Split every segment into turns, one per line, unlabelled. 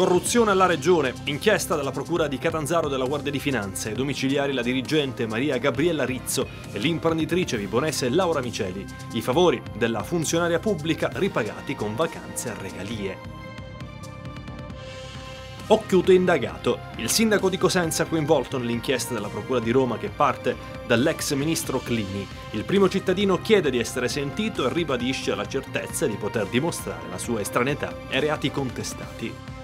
Corruzione alla regione, inchiesta dalla procura di Catanzaro della Guardia di Finanze, domiciliari la dirigente Maria Gabriella Rizzo e l'imprenditrice vibonese Laura Miceli, i favori della funzionaria pubblica ripagati con vacanze a regalie. Occhiuto indagato, il sindaco di Cosenza coinvolto nell'inchiesta della Procura di Roma che parte dall'ex ministro Clini. Il primo cittadino chiede di essere sentito e ribadisce la certezza di poter dimostrare la sua estraneità ai reati contestati.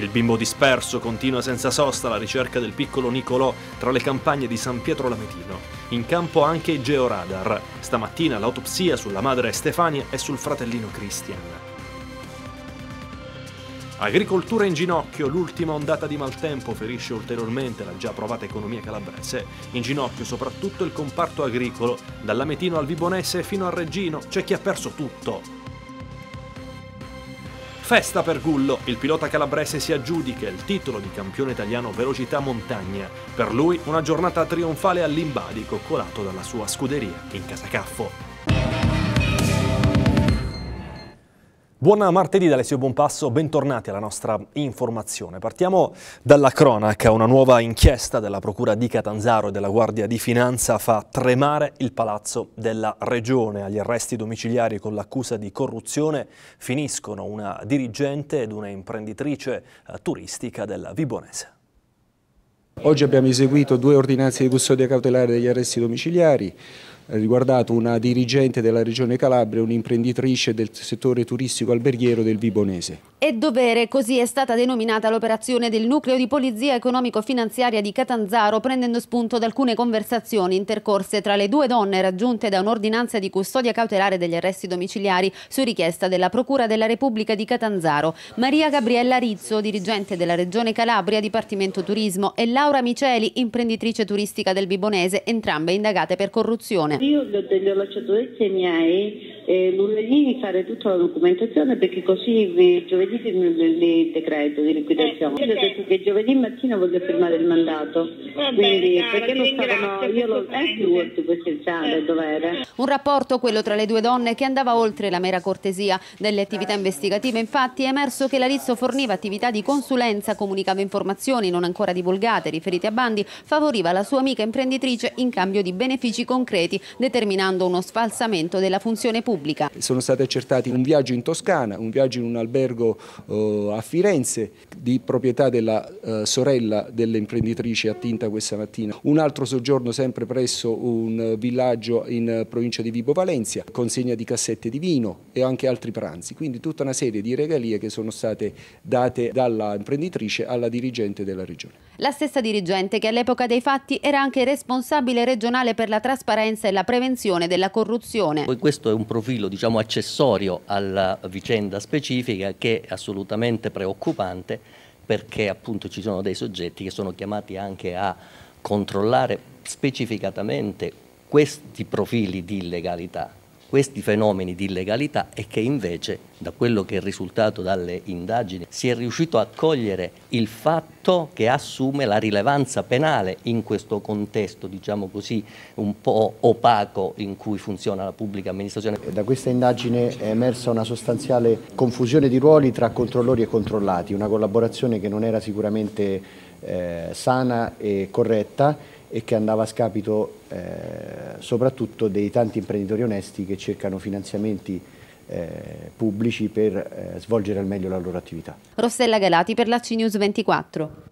Il bimbo disperso continua senza sosta la ricerca del piccolo Nicolò tra le campagne di San Pietro Lametino. In campo anche i georadar. Stamattina l'autopsia sulla madre Stefania e sul fratellino Christian. Agricoltura in ginocchio, l'ultima ondata di maltempo ferisce ulteriormente la già provata economia calabrese. In ginocchio soprattutto il comparto agricolo, dall'Ametino al Vibonese fino al Reggino c'è chi ha perso tutto. Festa per Gullo, il pilota calabrese si aggiudica il titolo di campione italiano velocità montagna. Per lui una giornata trionfale all'imbadico colato dalla sua scuderia in Casacaffo. Buon martedì da Buonpasso, bentornati alla nostra informazione. Partiamo dalla cronaca, una nuova inchiesta della Procura di Catanzaro e della Guardia di Finanza fa tremare il palazzo della Regione. Agli arresti domiciliari con l'accusa di corruzione finiscono una dirigente ed una imprenditrice eh, turistica della Vibonese.
Oggi abbiamo eseguito due ordinanze di custodia cautelare degli arresti domiciliari, riguardato una dirigente della Regione Calabria, un'imprenditrice del settore turistico alberghiero del Vibonese.
E dovere, così è stata denominata l'operazione del nucleo di polizia economico-finanziaria di Catanzaro, prendendo spunto da alcune conversazioni intercorse tra le due donne raggiunte da un'ordinanza di custodia cautelare degli arresti domiciliari su richiesta della Procura della Repubblica di Catanzaro. Maria Gabriella Rizzo, dirigente della Regione Calabria, Dipartimento Turismo, e Laura Miceli, imprenditrice turistica del Vibonese, entrambe indagate per corruzione. Io gli ho, lasciato i ai miei eh, lunedì di fare tutta la documentazione perché così vi, giovedì il decreto di liquidazione. Eh, io ho detto che giovedì mattina voglio firmare il mandato. Quindi perché lo stavano io lo eh, più questo il sale, Un rapporto, quello tra le due donne, che andava oltre la mera cortesia. delle attività eh. investigative, infatti, è emerso che la Rizzo forniva attività di consulenza, comunicava informazioni non ancora divulgate riferite a bandi, favoriva la sua amica imprenditrice in cambio di benefici concreti, determinando uno sfalsamento della funzione pubblica.
Sono
stati accertati un viaggio in Toscana, un viaggio in un albergo eh, a Firenze di proprietà della eh, sorella dell'imprenditrice attinta questa mattina, un altro soggiorno sempre presso un villaggio in provincia di Vibo Valencia, consegna di cassette di vino e anche altri pranzi, quindi tutta una serie di regalie che sono state date dalla
imprenditrice alla dirigente della regione.
La stessa dirigente che all'epoca dei fatti era anche responsabile regionale per la trasparenza e la nella prevenzione della corruzione.
Poi questo è un profilo diciamo, accessorio alla vicenda specifica che è assolutamente preoccupante perché appunto ci sono dei soggetti che sono chiamati anche a controllare specificatamente questi profili di illegalità questi fenomeni di illegalità e che invece da quello che è risultato dalle indagini si è riuscito a cogliere il fatto che assume la rilevanza penale in questo contesto diciamo così un po' opaco in cui funziona la pubblica amministrazione. Da questa indagine è emersa una sostanziale confusione di ruoli tra controllori e controllati, una collaborazione che non era sicuramente eh, sana e corretta e che andava a scapito eh, soprattutto dei tanti imprenditori onesti che cercano finanziamenti eh, pubblici per eh, svolgere al meglio la loro attività.
Rossella Galati per la CNews 24.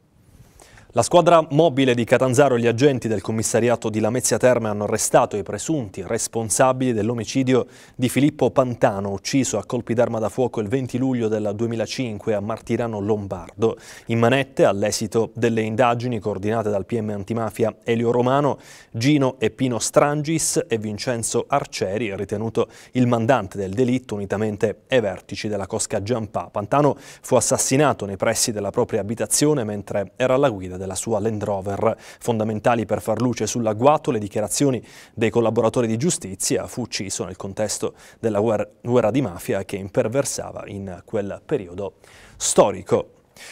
La squadra mobile di Catanzaro e gli agenti del commissariato di Lamezia Terme hanno arrestato i presunti responsabili dell'omicidio di Filippo Pantano, ucciso a colpi d'arma da fuoco il 20 luglio del 2005 a Martirano Lombardo. In manette, all'esito delle indagini coordinate dal PM antimafia Elio Romano, Gino e Pino Strangis e Vincenzo Arceri, ritenuto il mandante del delitto unitamente ai vertici della Cosca Giampà. Pantano fu assassinato nei pressi della propria abitazione mentre era alla guida del della sua Land Rover, fondamentali per far luce sull'agguato, le dichiarazioni dei collaboratori di giustizia, fu ucciso nel contesto della guerra, guerra di mafia che imperversava in quel periodo storico.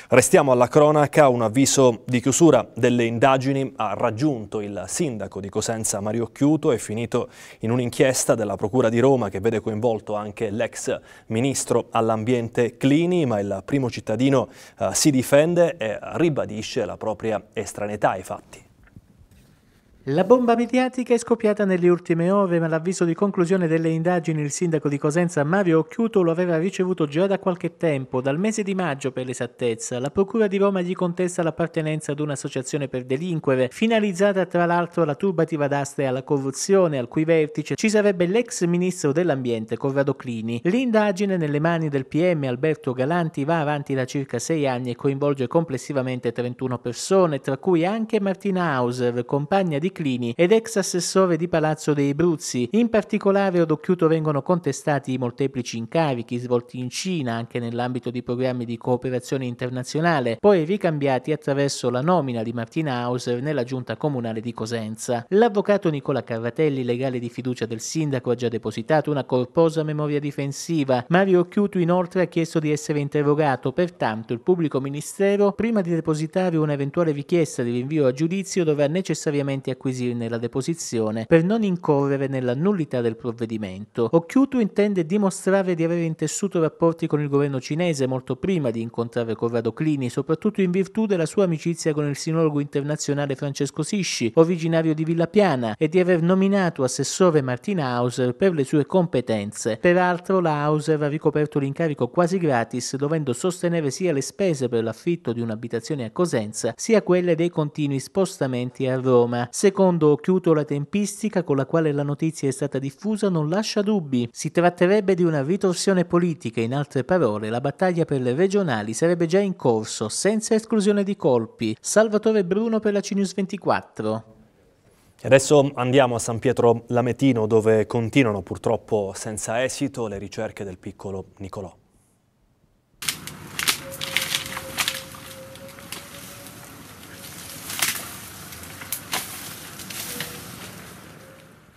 Restiamo alla cronaca, un avviso di chiusura delle indagini ha raggiunto il sindaco di Cosenza Mario Chiuto e finito in un'inchiesta della Procura di Roma che vede coinvolto anche l'ex ministro all'ambiente Clini, ma il primo cittadino eh, si difende e ribadisce la propria estraneità ai fatti.
La bomba mediatica è scoppiata nelle ultime ore, ma l'avviso di conclusione delle indagini il sindaco di Cosenza Mario Occhiuto lo aveva ricevuto già da qualche tempo, dal mese di maggio per l'esattezza. La procura di Roma gli contesta l'appartenenza ad un'associazione per delinquere, finalizzata tra l'altro alla turbativa d'asta e alla corruzione, al cui vertice ci sarebbe l'ex ministro dell'ambiente Corrado Clini. L'indagine nelle mani del PM Alberto Galanti va avanti da circa sei anni e coinvolge complessivamente 31 persone, tra cui anche Martina Hauser, compagna di Clini ed ex assessore di Palazzo dei Bruzzi. In particolare ad Occhiuto vengono contestati i molteplici incarichi svolti in Cina anche nell'ambito di programmi di cooperazione internazionale, poi ricambiati attraverso la nomina di Martina Hauser nella giunta comunale di Cosenza. L'avvocato Nicola Carratelli, legale di fiducia del sindaco, ha già depositato una corposa memoria difensiva. Mario Occhiuto inoltre ha chiesto di essere interrogato, pertanto il pubblico ministero, prima di depositare un'eventuale richiesta di rinvio a giudizio, dovrà necessariamente acquisire acquisirne la deposizione per non incorrere nella nullità del provvedimento. Occhiuto intende dimostrare di aver intessuto rapporti con il governo cinese molto prima di incontrare Corrado Clini, soprattutto in virtù della sua amicizia con il sinologo internazionale Francesco Sisci, originario di Villapiana, e di aver nominato assessore Martin Hauser per le sue competenze. Peraltro la Hauser ha ricoperto l'incarico quasi gratis, dovendo sostenere sia le spese per l'affitto di un'abitazione a Cosenza, sia quelle dei continui spostamenti a Roma. Se secondo Occhiuto la tempistica con la quale la notizia è stata diffusa non lascia dubbi. Si tratterebbe di una ritorsione politica, in altre parole la battaglia per le regionali sarebbe già in corso, senza esclusione di colpi. Salvatore Bruno per la CNews 24.
Adesso andiamo a San Pietro Lametino dove continuano purtroppo senza esito le ricerche del piccolo Nicolò.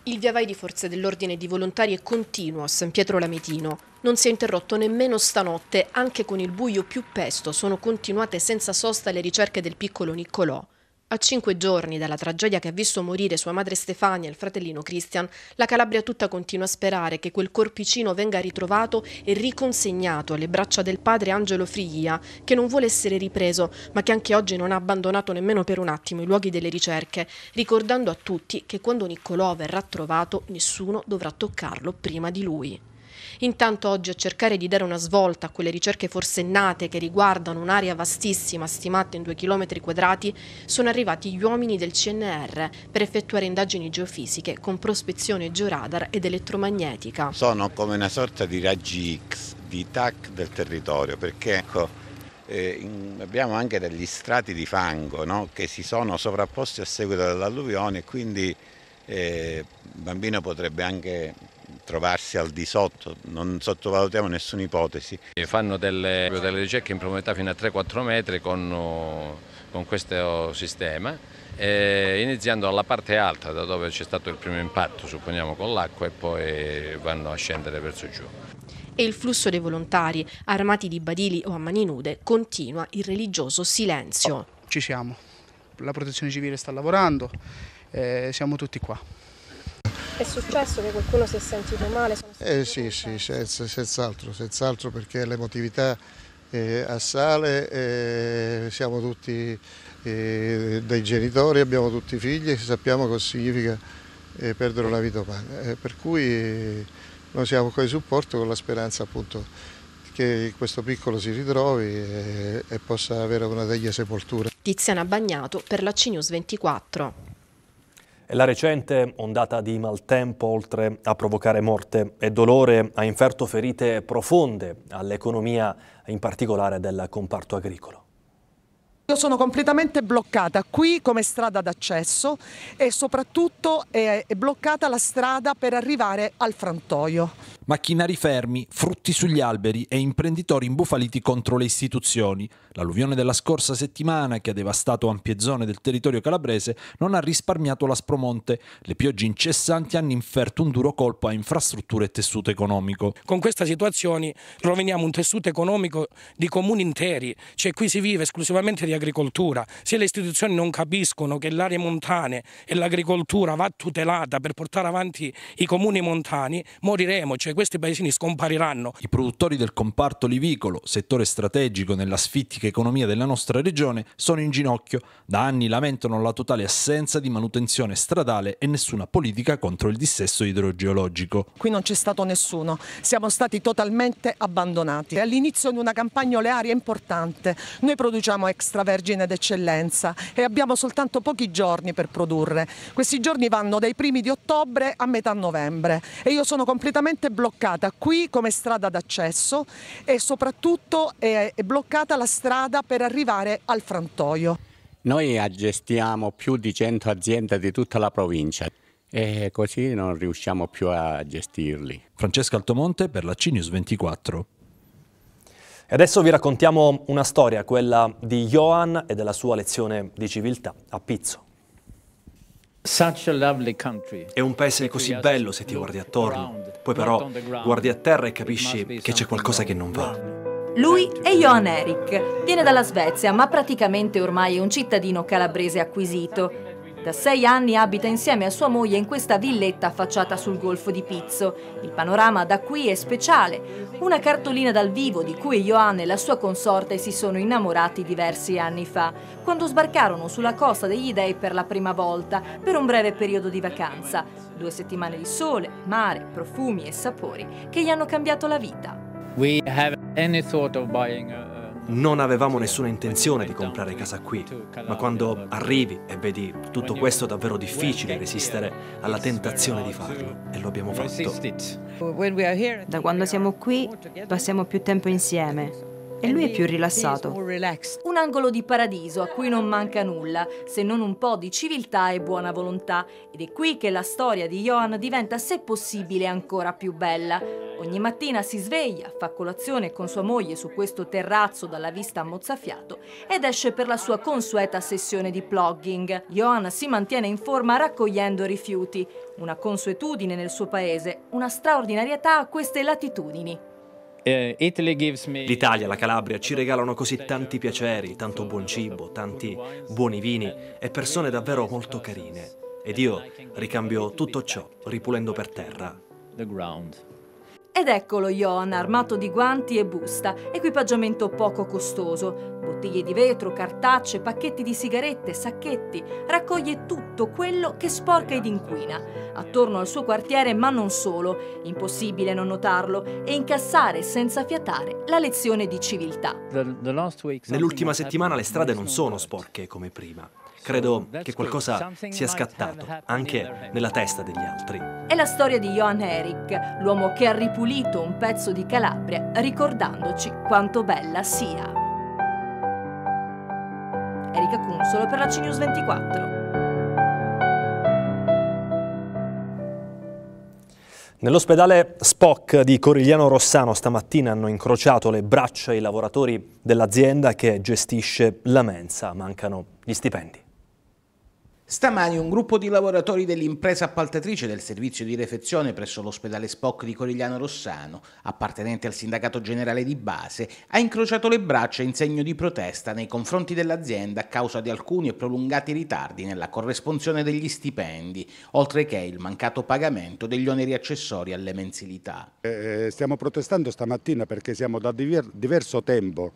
Il via vai di forze dell'ordine e di volontari è continuo a San Pietro Lametino. Non si è interrotto nemmeno stanotte, anche con il buio più pesto sono continuate senza sosta le ricerche del piccolo Niccolò. A cinque giorni dalla tragedia che ha visto morire sua madre Stefania e il fratellino Christian, la Calabria tutta continua a sperare che quel corpicino venga ritrovato e riconsegnato alle braccia del padre Angelo Friglia, che non vuole essere ripreso, ma che anche oggi non ha abbandonato nemmeno per un attimo i luoghi delle ricerche, ricordando a tutti che quando Niccolò verrà trovato nessuno dovrà toccarlo prima di lui. Intanto oggi a cercare di dare una svolta a quelle ricerche forsennate che riguardano un'area vastissima stimata in 2 km quadrati sono arrivati gli uomini del CNR per effettuare indagini geofisiche con prospezione georadar ed elettromagnetica.
Sono come una sorta di raggi X, di TAC del territorio, perché ecco eh, abbiamo anche degli strati di fango no? che si sono sovrapposti a seguito dell'alluvione e quindi eh, il bambino potrebbe anche trovarsi al di sotto, non sottovalutiamo nessuna ipotesi. Eh, fanno delle, delle ricerche in profondità fino a 3-4 metri con, con questo sistema eh, iniziando dalla parte alta da dove c'è stato il primo impatto supponiamo con l'acqua e poi vanno a scendere verso giù.
E il flusso dei volontari armati di badili o a mani nude continua il religioso
silenzio. Ci siamo, la protezione civile sta lavorando, eh, siamo tutti qua.
È successo che qualcuno si è sentito male?
Eh, sì, sì, senz'altro, senz'altro perché l'emotività eh, assale, eh, siamo tutti eh, dei genitori, abbiamo tutti figli e sappiamo cosa significa eh, perdere una vita umana. Eh, per cui eh, noi siamo qua di supporto con la speranza appunto che questo piccolo si ritrovi e, e possa avere una degna sepoltura.
Tiziana Bagnato per la CNews 24.
La
recente ondata di maltempo, oltre a provocare morte e dolore, ha inferto ferite profonde all'economia, in particolare del comparto agricolo.
Io sono completamente bloccata qui come strada d'accesso e soprattutto eh, è bloccata la strada per arrivare al frantoio
macchinari fermi, frutti sugli alberi e imprenditori imbufaliti contro le istituzioni. L'alluvione della scorsa settimana, che ha devastato ampie zone del territorio calabrese, non ha risparmiato la Spromonte. Le piogge incessanti hanno inferto un duro colpo a infrastrutture e tessuto economico. Con questa
situazione roviniamo un tessuto economico di comuni interi, cioè qui si vive esclusivamente di agricoltura. Se le istituzioni non capiscono che l'area montane e l'agricoltura va tutelata per portare avanti i comuni montani, moriremo. Cioè questi paesini scompariranno. I
produttori del comparto olivicolo, settore strategico nella sfittica economia della nostra regione, sono in ginocchio. Da anni lamentano la totale assenza di manutenzione stradale e nessuna politica contro il dissesto idrogeologico.
Qui non c'è stato nessuno, siamo stati totalmente abbandonati. All'inizio di una campagna olearia importante, noi produciamo extravergine d'eccellenza e abbiamo soltanto pochi giorni per produrre. Questi giorni vanno dai primi di ottobre a metà novembre e io sono completamente bloccato bloccata qui come strada d'accesso e soprattutto eh, è bloccata la strada per arrivare al frantoio.
Noi gestiamo più di 100 aziende di tutta la provincia e così non riusciamo più a gestirli. Francesca Altomonte per la CNews
24. E adesso vi raccontiamo una storia, quella di Johan e della sua lezione di civiltà a Pizzo. È un paese così bello se ti guardi attorno, poi però guardi a terra e capisci che c'è qualcosa che non va.
Lui è Johan Erik. viene dalla Svezia ma praticamente ormai è un cittadino calabrese acquisito da sei anni abita insieme a sua moglie in questa villetta affacciata sul golfo di Pizzo. Il panorama da qui è speciale. Una cartolina dal vivo di cui Johan e la sua consorte si sono innamorati diversi anni fa, quando sbarcarono sulla costa degli Dei per la prima volta, per un breve periodo di vacanza. Due settimane di sole, mare, profumi e sapori che gli hanno cambiato la vita.
We have any thought of buying a non avevamo nessuna intenzione di comprare casa qui, ma quando arrivi e vedi tutto questo è davvero difficile resistere alla tentazione di farlo e lo abbiamo fatto.
Da quando siamo qui passiamo più tempo insieme, e lui è più rilassato. Un angolo di paradiso a cui non manca nulla, se non un po' di civiltà e buona volontà. Ed è qui che la storia di Johan diventa, se possibile, ancora più bella. Ogni mattina si sveglia, fa colazione con sua moglie su questo terrazzo dalla vista a mozzafiato ed esce per la sua consueta sessione di plugging. Johan si mantiene in forma raccogliendo rifiuti, una consuetudine nel suo paese, una straordinarietà a queste latitudini.
Eh, L'Italia, la Calabria ci regalano così tanti piaceri, tanto buon cibo, tanti buoni vini e persone davvero molto carine. Ed io ricambio tutto ciò ripulendo per terra. The ground.
Ed eccolo Johan armato di guanti e busta, equipaggiamento poco costoso. Bottiglie di vetro, cartacce, pacchetti di sigarette, sacchetti. Raccoglie tutto quello che sporca ed inquina. Attorno al suo quartiere, ma non solo. Impossibile non notarlo e incassare senza fiatare la lezione di civiltà.
Nell'ultima settimana le strade non sono sporche come prima. Credo che qualcosa sia scattato anche nella testa degli altri.
È la storia di Johan Eric, l'uomo che ha ripulito un pezzo di Calabria ricordandoci quanto bella sia. Erika Cunsolo per la CNews 24.
Nell'ospedale Spock di Corigliano Rossano stamattina hanno incrociato le braccia i lavoratori dell'azienda che gestisce la
mensa. Mancano gli stipendi. Stamani un gruppo di lavoratori dell'impresa appaltatrice del servizio di refezione presso l'ospedale Spock di Corigliano Rossano, appartenente al sindacato generale di base, ha incrociato le braccia in segno di protesta nei confronti dell'azienda a causa di alcuni e prolungati ritardi nella corresponsione degli stipendi, oltre che il mancato pagamento degli oneri accessori alle mensilità.
Eh, eh stiamo protestando stamattina perché siamo da diverso tempo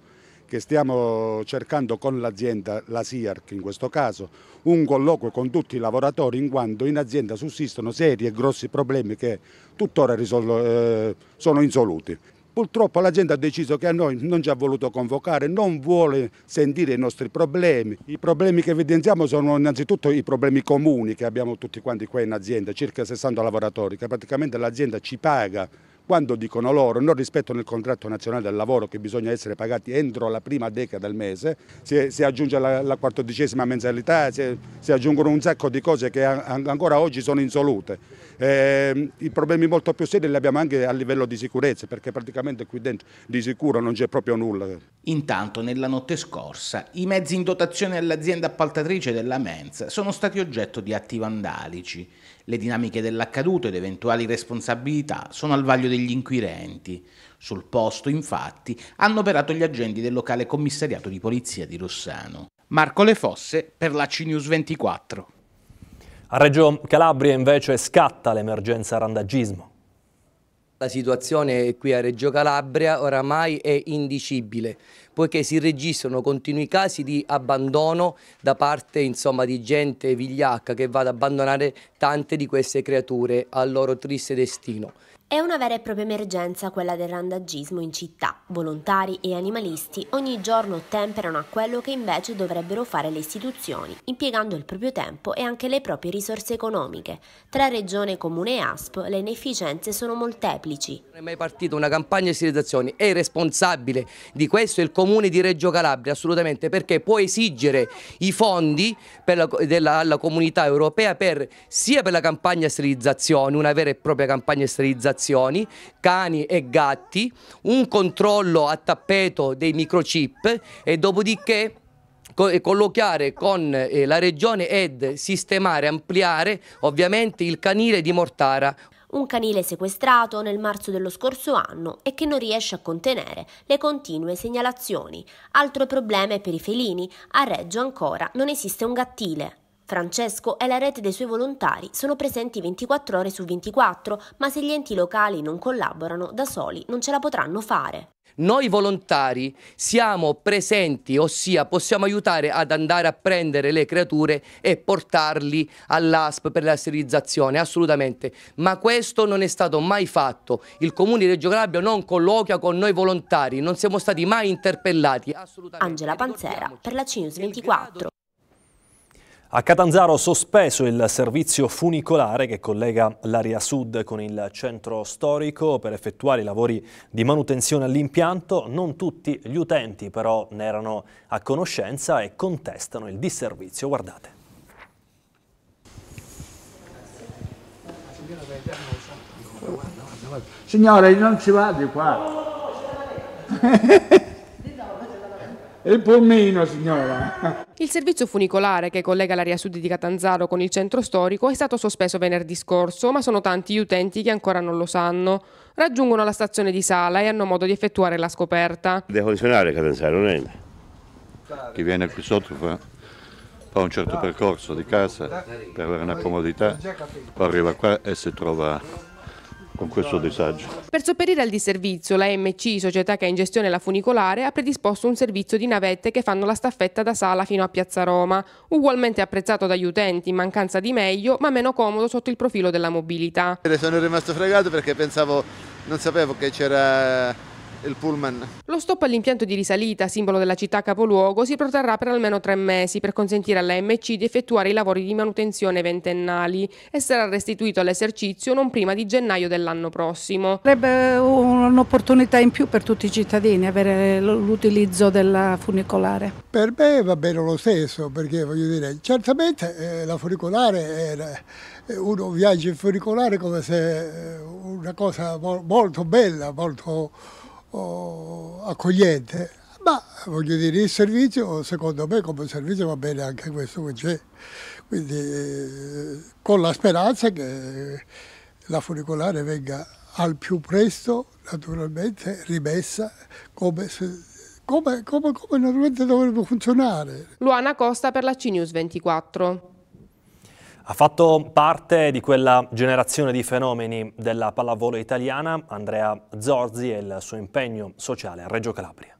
che stiamo cercando con l'azienda, la SIARC in questo caso, un colloquio con tutti i lavoratori in quanto in azienda sussistono seri e grossi problemi che tuttora eh, sono insoluti. Purtroppo l'azienda ha deciso che a noi non ci ha voluto convocare, non vuole sentire i nostri problemi. I problemi che evidenziamo sono innanzitutto i problemi comuni che abbiamo tutti quanti qua in azienda, circa 60 lavoratori, che praticamente l'azienda ci paga quando dicono loro non rispettano il contratto nazionale del lavoro che bisogna essere pagati entro la prima decada del mese, si, si aggiunge la, la quattordicesima mensalità, si, si, aggiungono un sacco di cose che a, ancora oggi
sono insolute. Eh, I problemi molto più seri li abbiamo anche a livello di sicurezza perché praticamente qui dentro di sicuro non c'è proprio nulla. Intanto nella notte scorsa i mezzi in dotazione all'azienda appaltatrice della Mensa sono stati oggetto di atti vandalici. Le dinamiche dell'accaduto ed eventuali responsabilità sono al vaglio degli inquirenti. Sul posto, infatti, hanno operato gli agenti del locale commissariato di polizia di Rossano. Marco Le Fosse per la CNews 24. A Reggio Calabria
invece scatta l'emergenza randagismo.
La situazione qui a Reggio Calabria oramai è indicibile poiché si registrano continui casi di abbandono da parte insomma, di gente vigliacca che va ad abbandonare tante di queste creature al loro triste destino.
È una vera e propria emergenza quella del randagismo in città. Volontari e animalisti ogni giorno temperano a quello che invece dovrebbero fare le istituzioni, impiegando il proprio tempo e anche le proprie risorse economiche.
Tra Regione, Comune e ASP le inefficienze sono molteplici. Non è mai partita una campagna di sterilizzazione. È responsabile di questo il Comune comune di Reggio Calabria, assolutamente, perché può esigere i fondi la, della, alla comunità europea per, sia per la campagna sterilizzazione, una vera e propria campagna sterilizzazioni, cani e gatti, un controllo a tappeto dei microchip e dopodiché collochiare con eh, la regione ed sistemare, ampliare ovviamente il canile di Mortara
un canile sequestrato nel marzo dello scorso anno e che non riesce a contenere le continue segnalazioni. Altro problema è per i felini, a Reggio ancora non esiste un gattile. Francesco e la rete dei suoi volontari sono presenti 24 ore su 24, ma se gli enti locali non collaborano, da soli non ce la potranno fare.
Noi volontari siamo presenti, ossia possiamo aiutare ad andare a prendere le creature e portarli all'ASP per la sterilizzazione, assolutamente. Ma questo non è stato mai fatto. Il Comune di Reggio Calabria non colloquia con noi volontari, non siamo stati mai interpellati. Assolutamente. Angela Panzera per la CINUS 24.
A Catanzaro sospeso il servizio funicolare che collega l'area sud con il centro storico per effettuare i lavori di manutenzione all'impianto. Non tutti gli utenti però ne erano a conoscenza e contestano il disservizio. Guardate.
Signore, non ci va di qua. e il polmino, signora.
Il servizio funicolare che collega l'area sud di Catanzaro con il centro storico è stato sospeso venerdì scorso, ma sono tanti gli utenti che ancora non lo sanno. Raggiungono la stazione di Sala e hanno modo di effettuare la scoperta.
funzionare eh, Catanzaro, non è? Chi viene qui sotto fa, fa, un certo percorso di casa per avere una comodità,
poi arriva qua e si trova con questo disagio.
Per sopperire al disservizio, la MC, società che ha in gestione la funicolare, ha predisposto un servizio di navette che fanno la staffetta da Sala fino a Piazza Roma, ugualmente apprezzato dagli utenti in mancanza di meglio, ma meno comodo sotto il profilo della mobilità.
Sono rimasto fregato perché pensavo, non sapevo che c'era il pullman.
Lo stop all'impianto di risalita, simbolo della città capoluogo, si protrarrà per almeno tre mesi per consentire alla MC di effettuare i lavori di manutenzione ventennali e sarà restituito all'esercizio non prima di gennaio dell'anno prossimo. Sarebbe un'opportunità
in più per tutti i cittadini avere l'utilizzo della funicolare.
Per me va bene lo stesso, perché voglio dire, certamente eh, la funicolare è eh, uno viaggia in funicolare come se eh, una cosa molto bella, molto accogliente, ma voglio dire il servizio secondo me come servizio va bene anche questo che c'è, quindi eh, con la speranza che la funicolare venga al più presto naturalmente rimessa come, come, come, come normalmente dovrebbe funzionare.
Luana
Costa per la CNews 24.
Ha fatto parte di quella generazione di fenomeni della pallavolo italiana Andrea Zorzi e il suo impegno sociale a Reggio Calabria.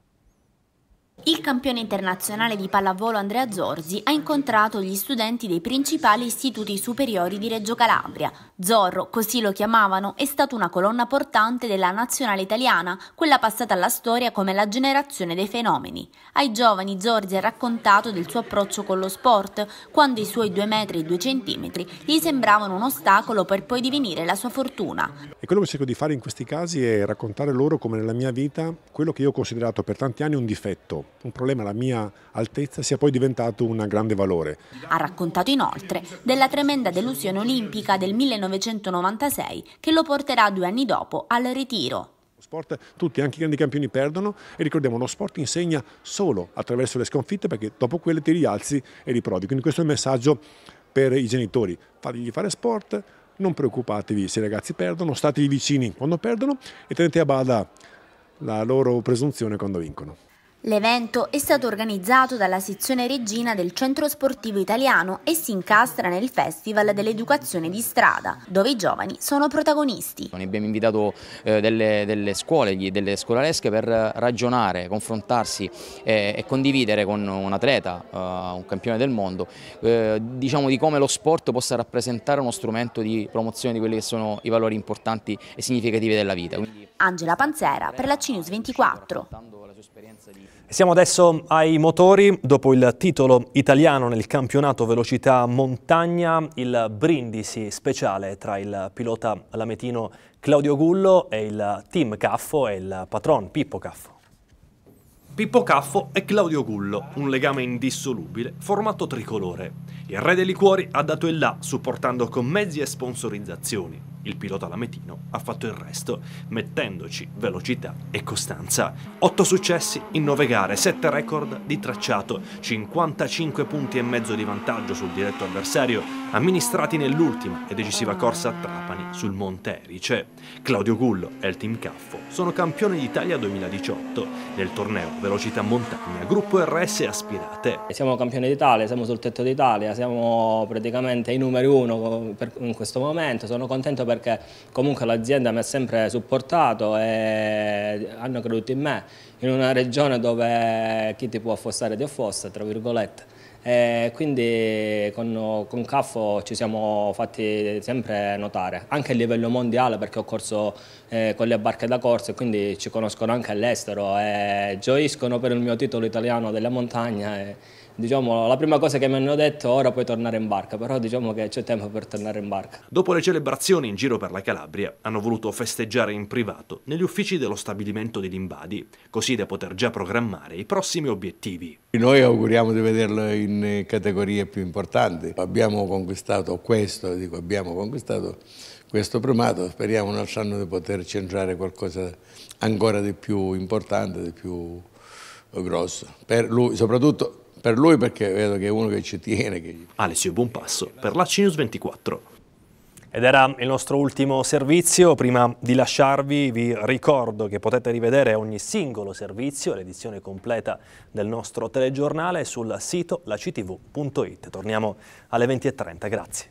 Il campione internazionale di pallavolo Andrea Zorzi ha incontrato gli studenti dei principali istituti superiori di Reggio Calabria. Zorro, così lo chiamavano, è stato una colonna portante della nazionale italiana, quella passata alla storia come la generazione dei fenomeni. Ai giovani Zorzi ha raccontato del suo approccio con lo sport, quando i suoi 2 metri e 2 centimetri gli sembravano un ostacolo per poi divenire la sua fortuna.
E quello che cerco di fare in questi casi è raccontare loro come nella mia vita quello che io ho considerato per tanti anni un difetto un problema alla mia altezza sia poi diventato un grande valore.
Ha raccontato inoltre della tremenda delusione olimpica del 1996 che lo porterà due anni dopo al ritiro.
Sport, tutti, anche i grandi campioni perdono e ricordiamo lo sport insegna solo attraverso le sconfitte perché dopo quelle ti rialzi e riprodi. Quindi questo è il messaggio per i genitori, fategli fare sport, non preoccupatevi se i ragazzi perdono, statevi vicini quando perdono e tenete a bada la loro presunzione quando vincono.
L'evento è stato organizzato dalla sezione regina del Centro Sportivo Italiano e si incastra nel Festival dell'Educazione di Strada, dove i giovani sono protagonisti.
abbiamo invitato eh, delle, delle, scuole, delle scolaresche per ragionare, confrontarsi eh, e condividere con un atleta, eh, un campione del mondo, eh, diciamo di come lo sport possa rappresentare uno strumento di promozione di quelli che sono i valori importanti e significativi della vita.
Angela Panzera per la CNews 24.
Siamo adesso ai motori, dopo il titolo italiano nel campionato velocità montagna, il brindisi speciale tra il pilota lametino Claudio Gullo e il team Caffo e il patron Pippo Caffo. Pippo Caffo e Claudio Gullo, un legame indissolubile, formato tricolore. Il re dei liquori ha dato il là, supportando con mezzi e sponsorizzazioni. Il pilota lametino ha fatto il resto, mettendoci velocità e costanza. 8 successi in 9 gare, 7 record di tracciato, 55 punti e mezzo di vantaggio sul diretto avversario, amministrati nell'ultima e decisiva corsa a Trapani sul Monte Erice. Claudio Gullo e il team Caffo sono campioni d'Italia 2018 nel torneo Velocità Montagna Gruppo RS Aspirate. Siamo campioni d'Italia, siamo sul tetto d'Italia, siamo praticamente i numeri uno in questo momento, sono contento perché comunque l'azienda mi ha sempre supportato e hanno creduto in me, in una regione dove chi ti può affossare ti affossa, tra virgolette e eh, quindi con, con CAFO ci siamo fatti sempre notare, anche a livello mondiale perché ho corso eh, con le barche da corsa e quindi ci conoscono anche all'estero e eh, gioiscono per il mio titolo italiano della montagna. E, Diciamo, la prima cosa che mi hanno detto ora puoi tornare in barca, però diciamo che c'è tempo per tornare in barca. Dopo le celebrazioni in giro per la Calabria, hanno voluto festeggiare in privato negli uffici dello stabilimento di Limbadi, così da poter già programmare i prossimi obiettivi.
Noi auguriamo di vederlo in categorie più importanti. Abbiamo conquistato questo, dico abbiamo conquistato questo primato, speriamo un altro anno di poter centrare qualcosa ancora di più importante, di più grosso. Per lui soprattutto per lui
perché vedo che è uno che ci tiene. Che... Alessio Buonpasso per la News 24. Ed era il nostro ultimo servizio, prima di lasciarvi vi ricordo che potete rivedere ogni singolo servizio, l'edizione completa del nostro telegiornale sul sito lactv.it. Torniamo alle 20.30, grazie.